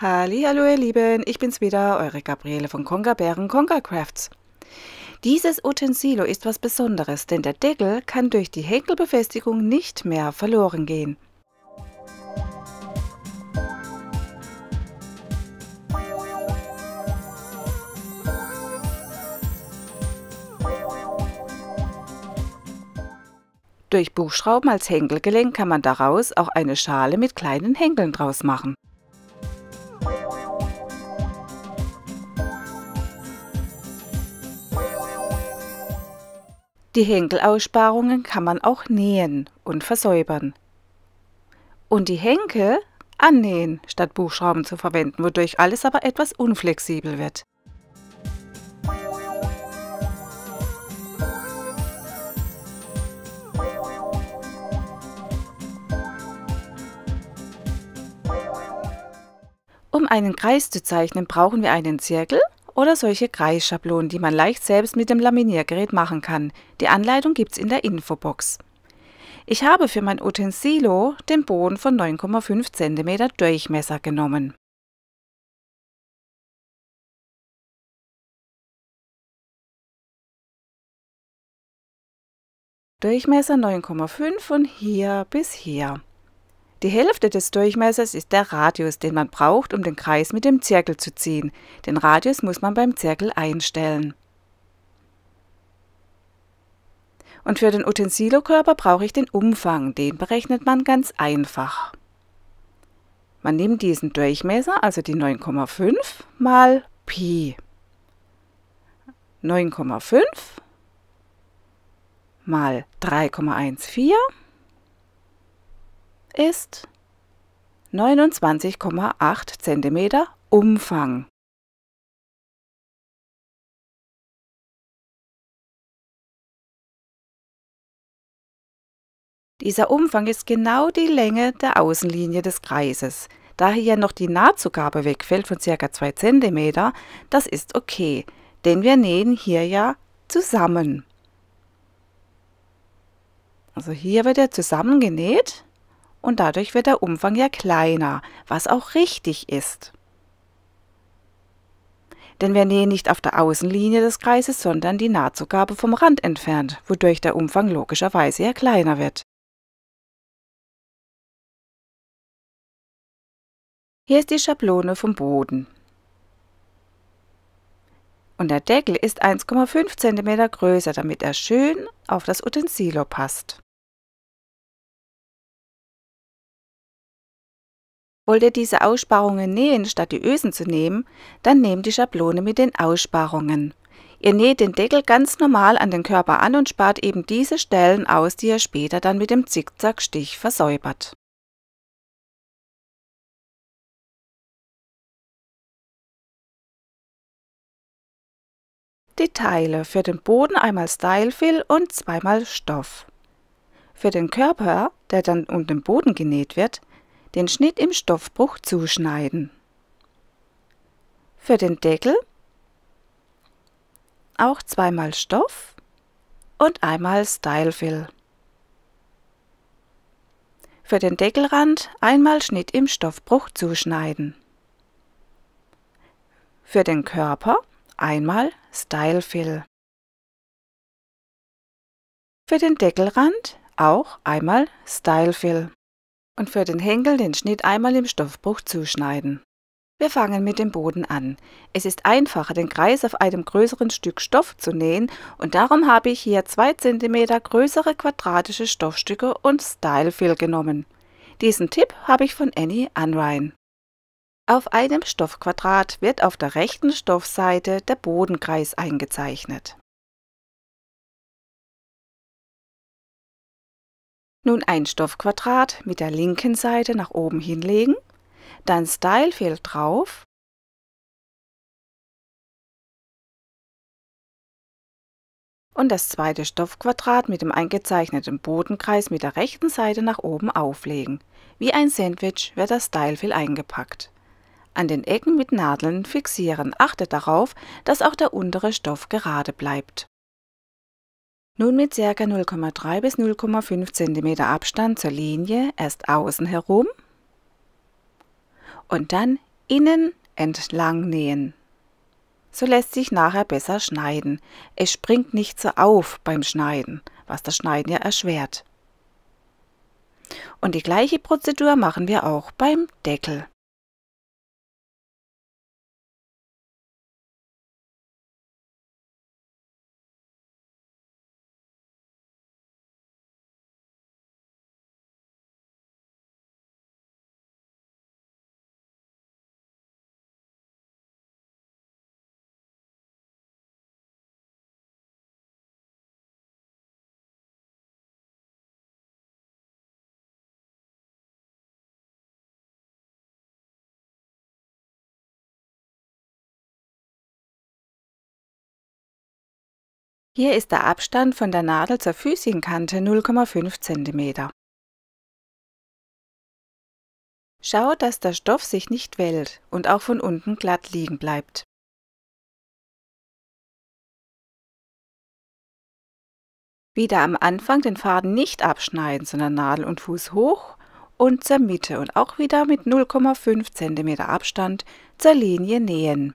Hallo ihr Lieben, ich bin's wieder, eure Gabriele von Conga Bären Conga Crafts. Dieses Utensilo ist was Besonderes, denn der Deckel kann durch die Henkelbefestigung nicht mehr verloren gehen. Durch Buchschrauben als Henkelgelenk kann man daraus auch eine Schale mit kleinen Henkeln draus machen. Die Henkelaussparungen kann man auch nähen und versäubern. Und die Henkel annähen, statt Buchschrauben zu verwenden, wodurch alles aber etwas unflexibel wird. Um einen Kreis zu zeichnen, brauchen wir einen Zirkel oder solche Kreisschablonen, die man leicht selbst mit dem Laminiergerät machen kann. Die Anleitung gibt es in der Infobox. Ich habe für mein Utensilo den Boden von 9,5 cm Durchmesser genommen. Durchmesser 9,5 von hier bis hier. Die Hälfte des Durchmessers ist der Radius, den man braucht, um den Kreis mit dem Zirkel zu ziehen. Den Radius muss man beim Zirkel einstellen. Und für den Utensilokörper brauche ich den Umfang, den berechnet man ganz einfach. Man nimmt diesen Durchmesser, also die 9,5 mal Pi. 9,5 mal 3,14 ist 29,8 cm Umfang. Dieser Umfang ist genau die Länge der Außenlinie des Kreises. Da hier noch die Nahtzugabe wegfällt von ca. 2 cm, das ist okay, denn wir nähen hier ja zusammen. Also hier wird er zusammengenäht und dadurch wird der Umfang ja kleiner, was auch richtig ist. Denn wir nähen nicht auf der Außenlinie des Kreises, sondern die Nahtzugabe vom Rand entfernt, wodurch der Umfang logischerweise ja kleiner wird. Hier ist die Schablone vom Boden. Und der Deckel ist 1,5 cm größer, damit er schön auf das Utensilo passt. Wollt ihr diese Aussparungen nähen, statt die Ösen zu nehmen, dann nehmt die Schablone mit den Aussparungen. Ihr näht den Deckel ganz normal an den Körper an und spart eben diese Stellen aus, die ihr später dann mit dem Zickzackstich versäubert. Die Teile für den Boden einmal Stylefill und zweimal Stoff. Für den Körper, der dann um den Boden genäht wird, den Schnitt im Stoffbruch zuschneiden. Für den Deckel auch zweimal Stoff und einmal Style Fill. Für den Deckelrand einmal Schnitt im Stoffbruch zuschneiden. Für den Körper einmal Style Fill. Für den Deckelrand auch einmal Style Fill und für den Henkel den Schnitt einmal im Stoffbruch zuschneiden. Wir fangen mit dem Boden an. Es ist einfacher, den Kreis auf einem größeren Stück Stoff zu nähen und darum habe ich hier 2 cm größere quadratische Stoffstücke und Style Fill genommen. Diesen Tipp habe ich von Annie Unrein. Auf einem Stoffquadrat wird auf der rechten Stoffseite der Bodenkreis eingezeichnet. Nun ein Stoffquadrat mit der linken Seite nach oben hinlegen, dann Style Fill drauf und das zweite Stoffquadrat mit dem eingezeichneten Bodenkreis mit der rechten Seite nach oben auflegen. Wie ein Sandwich wird das Stylefil eingepackt. An den Ecken mit Nadeln fixieren. Achtet darauf, dass auch der untere Stoff gerade bleibt. Nun mit ca. 0,3 bis 0,5 cm Abstand zur Linie erst außen herum und dann innen entlang nähen. So lässt sich nachher besser schneiden. Es springt nicht so auf beim Schneiden, was das Schneiden ja erschwert. Und die gleiche Prozedur machen wir auch beim Deckel. Hier ist der Abstand von der Nadel zur Füßchenkante 0,5 cm. Schau, dass der Stoff sich nicht wellt und auch von unten glatt liegen bleibt. Wieder am Anfang den Faden nicht abschneiden, sondern Nadel und Fuß hoch und zur Mitte und auch wieder mit 0,5 cm Abstand zur Linie nähen.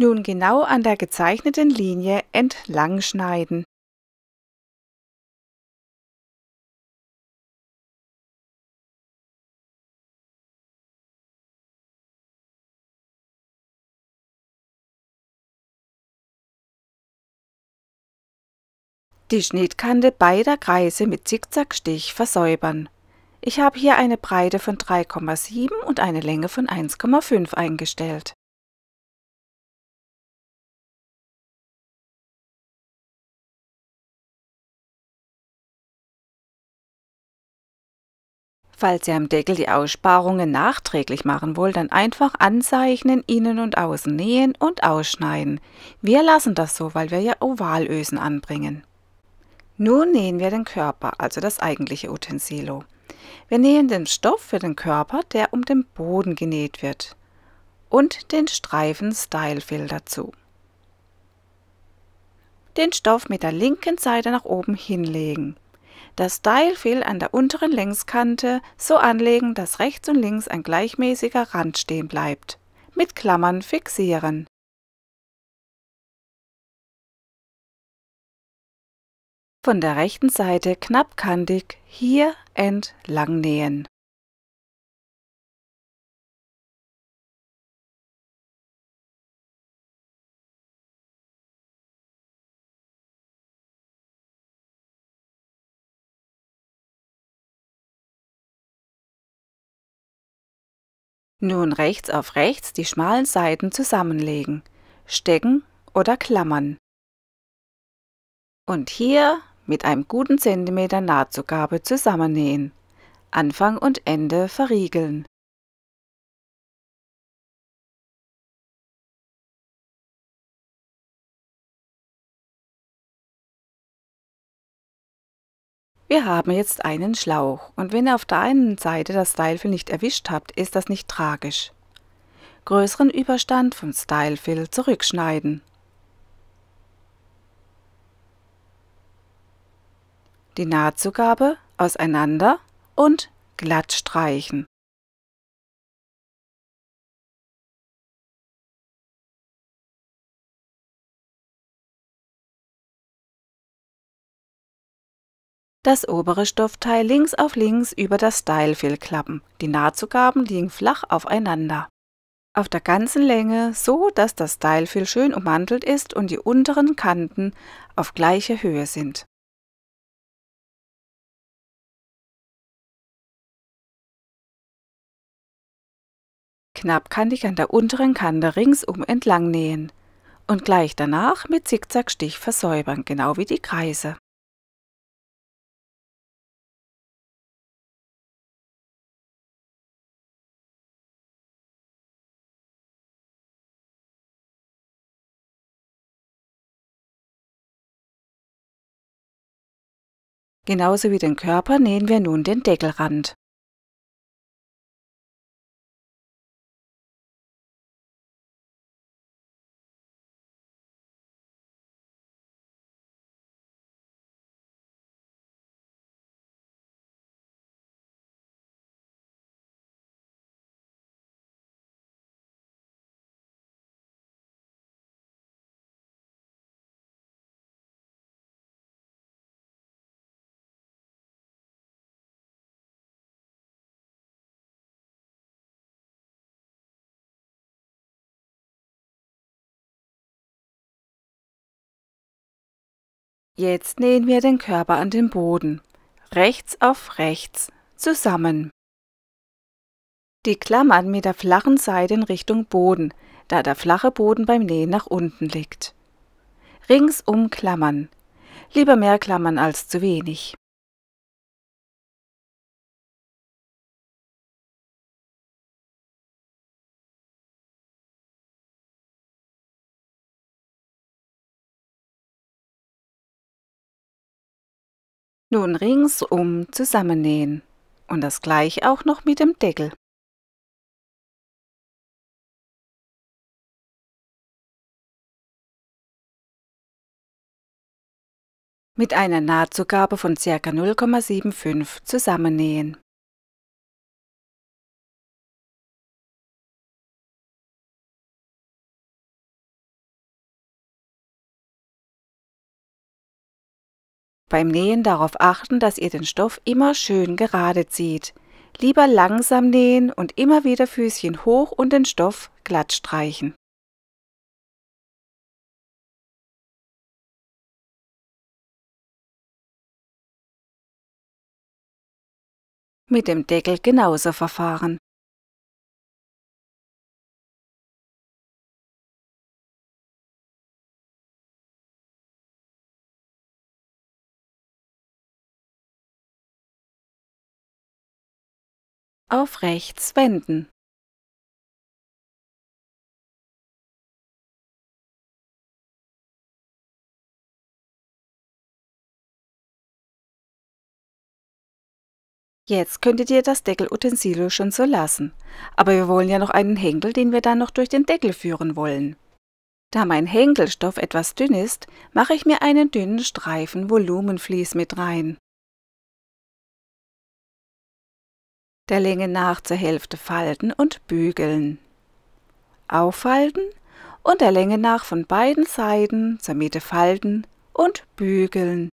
Nun genau an der gezeichneten Linie entlang schneiden. Die Schnittkante beider Kreise mit Zickzackstich versäubern. Ich habe hier eine Breite von 3,7 und eine Länge von 1,5 eingestellt. Falls ihr am Deckel die Aussparungen nachträglich machen wollt, dann einfach anzeichnen, innen und außen nähen und ausschneiden. Wir lassen das so, weil wir ja Ovalösen anbringen. Nun nähen wir den Körper, also das eigentliche Utensilo. Wir nähen den Stoff für den Körper, der um den Boden genäht wird, und den Streifen Style Fill dazu. Den Stoff mit der linken Seite nach oben hinlegen. Das Steilfehl an der unteren Längskante so anlegen, dass rechts und links ein gleichmäßiger Rand stehen bleibt. Mit Klammern fixieren. Von der rechten Seite knappkantig hier entlang nähen. Nun rechts auf rechts die schmalen Seiten zusammenlegen, stecken oder klammern. Und hier mit einem guten Zentimeter Nahtzugabe zusammennähen. Anfang und Ende verriegeln. Wir haben jetzt einen Schlauch und wenn ihr auf der einen Seite das Stylefil nicht erwischt habt, ist das nicht tragisch. Größeren Überstand vom Stylefil zurückschneiden. Die Nahtzugabe auseinander und glatt streichen. Das obere Stoffteil links auf links über das Style-Fill klappen. Die Nahtzugaben liegen flach aufeinander. Auf der ganzen Länge, so dass das Style-Fill schön ummantelt ist und die unteren Kanten auf gleicher Höhe sind. Knappkantig an der unteren Kante ringsum entlang nähen und gleich danach mit Zickzackstich versäubern, genau wie die Kreise. Genauso wie den Körper nähen wir nun den Deckelrand. Jetzt nähen wir den Körper an den Boden, rechts auf rechts, zusammen. Die Klammern mit der flachen Seite in Richtung Boden, da der flache Boden beim Nähen nach unten liegt. Ringsum Klammern. Lieber mehr Klammern als zu wenig. Nun ringsum zusammennähen und das gleich auch noch mit dem Deckel. Mit einer Nahtzugabe von ca. 0,75 zusammennähen. Beim Nähen darauf achten, dass ihr den Stoff immer schön gerade zieht. Lieber langsam nähen und immer wieder Füßchen hoch und den Stoff glatt streichen. Mit dem Deckel genauso verfahren. auf rechts wenden. Jetzt könntet ihr das Deckelutensilio schon so lassen, aber wir wollen ja noch einen Henkel, den wir dann noch durch den Deckel führen wollen. Da mein Henkelstoff etwas dünn ist, mache ich mir einen dünnen Streifen Volumenvlies mit rein. der Länge nach zur Hälfte falten und bügeln. Auffalten und der Länge nach von beiden Seiten zur Mitte falten und bügeln.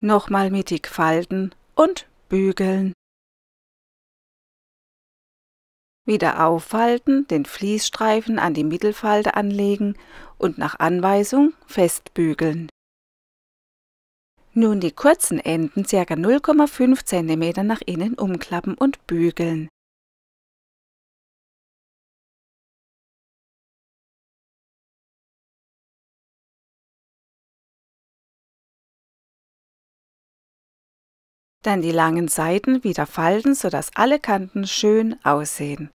Nochmal mittig falten und bügeln. Wieder auffalten, den Fließstreifen an die Mittelfalte anlegen und nach Anweisung festbügeln. Nun die kurzen Enden ca. 0,5 cm nach innen umklappen und bügeln. Dann die langen Seiten wieder falten, sodass alle Kanten schön aussehen.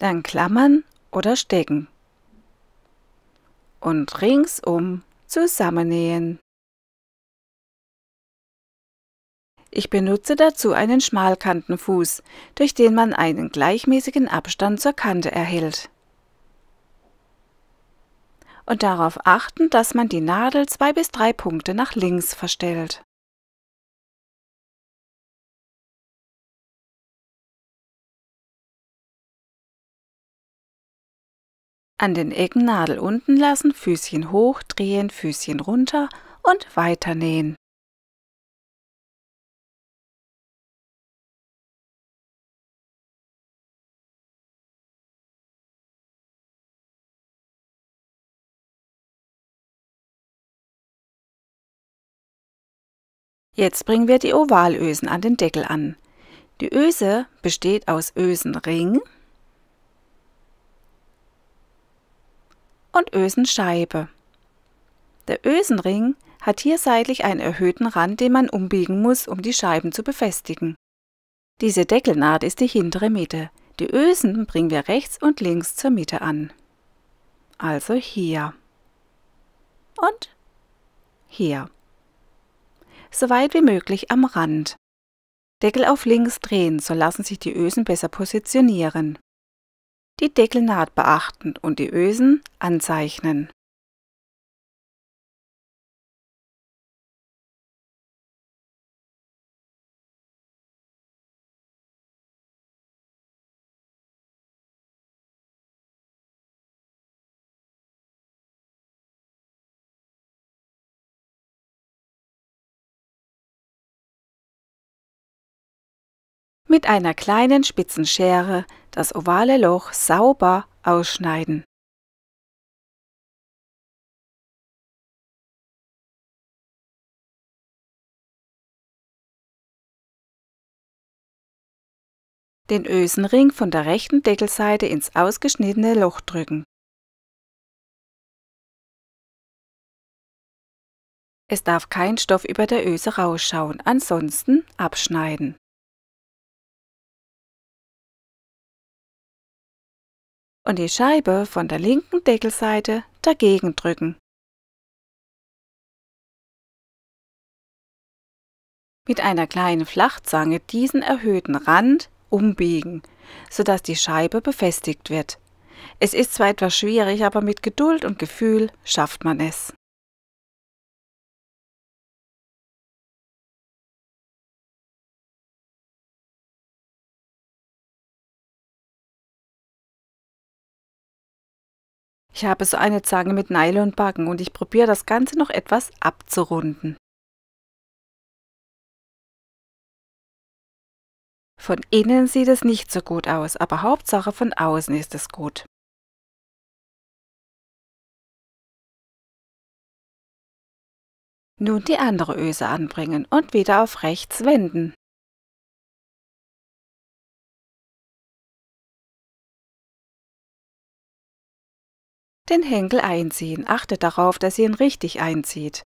dann klammern oder stecken und ringsum zusammennähen. Ich benutze dazu einen Schmalkantenfuß, durch den man einen gleichmäßigen Abstand zur Kante erhält. Und darauf achten, dass man die Nadel zwei bis drei Punkte nach links verstellt. An den Ecken Nadel unten lassen, Füßchen hoch, drehen, Füßchen runter und weiter nähen. Jetzt bringen wir die Ovalösen an den Deckel an. Die Öse besteht aus Ösenring, und Ösenscheibe. Der Ösenring hat hier seitlich einen erhöhten Rand, den man umbiegen muss, um die Scheiben zu befestigen. Diese Deckelnaht ist die hintere Mitte. Die Ösen bringen wir rechts und links zur Mitte an. Also hier. Und hier. Soweit wie möglich am Rand. Deckel auf links drehen, so lassen sich die Ösen besser positionieren die Deckelnaht beachten und die Ösen anzeichnen. Mit einer kleinen spitzen Schere das ovale Loch sauber ausschneiden. Den Ösenring von der rechten Deckelseite ins ausgeschnittene Loch drücken. Es darf kein Stoff über der Öse rausschauen, ansonsten abschneiden. und die Scheibe von der linken Deckelseite dagegen drücken. Mit einer kleinen Flachzange diesen erhöhten Rand umbiegen, sodass die Scheibe befestigt wird. Es ist zwar etwas schwierig, aber mit Geduld und Gefühl schafft man es. Ich habe so eine Zange mit Nylonbacken und ich probiere das Ganze noch etwas abzurunden. Von innen sieht es nicht so gut aus, aber Hauptsache von außen ist es gut. Nun die andere Öse anbringen und wieder auf rechts wenden. den Henkel einziehen. Achtet darauf, dass ihr ihn richtig einzieht.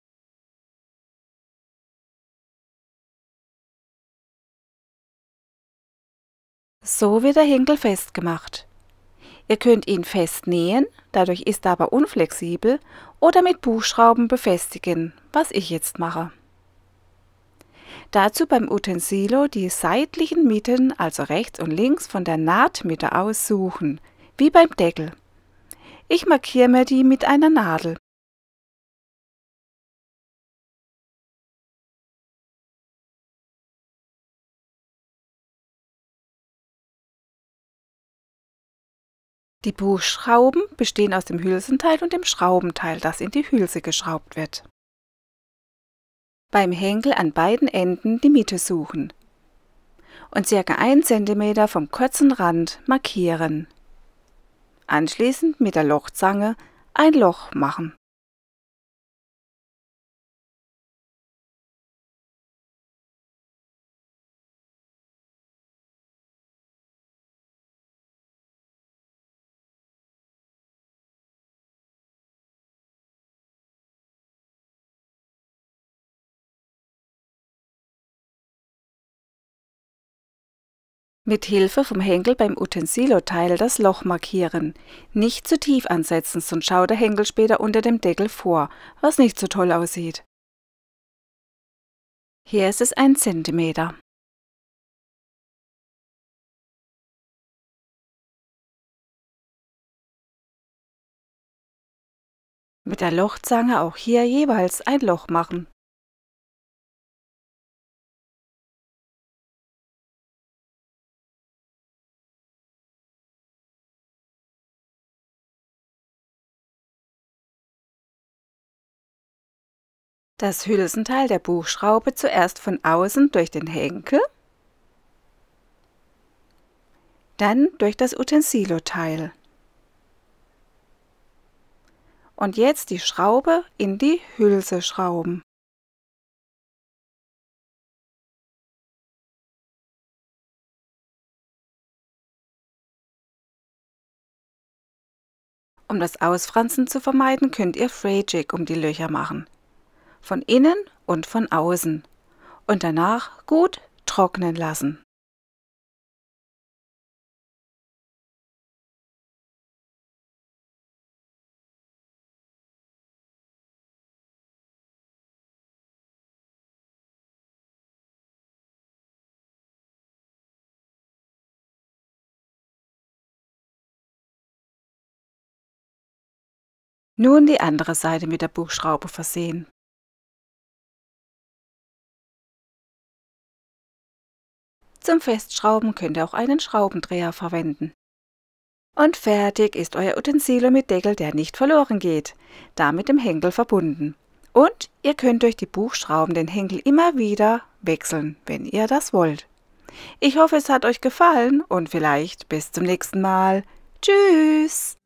So wird der Henkel festgemacht. Ihr könnt ihn fest nähen, dadurch ist er aber unflexibel, oder mit Buchschrauben befestigen, was ich jetzt mache. Dazu beim Utensilo die seitlichen Mitten, also rechts und links von der Nahtmitte aussuchen, wie beim Deckel. Ich markiere mir die mit einer Nadel. Die Buchschrauben bestehen aus dem Hülsenteil und dem Schraubenteil, das in die Hülse geschraubt wird. Beim Henkel an beiden Enden die Mitte suchen und ca. 1 cm vom kurzen Rand markieren. Anschließend mit der Lochzange ein Loch machen. Mit Hilfe vom Henkel beim Utensiloteil das Loch markieren. Nicht zu tief ansetzen, sonst schaut der Henkel später unter dem Deckel vor, was nicht so toll aussieht. Hier ist es ein Zentimeter. Mit der Lochzange auch hier jeweils ein Loch machen. das Hülsenteil der Buchschraube zuerst von außen durch den Henkel, dann durch das Utensiloteil. Und jetzt die Schraube in die Hülse schrauben. Um das Ausfranzen zu vermeiden, könnt ihr Frayjig um die Löcher machen von innen und von außen, und danach gut trocknen lassen. Nun die andere Seite mit der Buchschraube versehen. zum Festschrauben könnt ihr auch einen Schraubendreher verwenden. Und fertig ist euer Utensilio mit Deckel, der nicht verloren geht, damit dem Henkel verbunden. Und ihr könnt durch die Buchschrauben den Henkel immer wieder wechseln, wenn ihr das wollt. Ich hoffe, es hat euch gefallen und vielleicht bis zum nächsten Mal. Tschüss!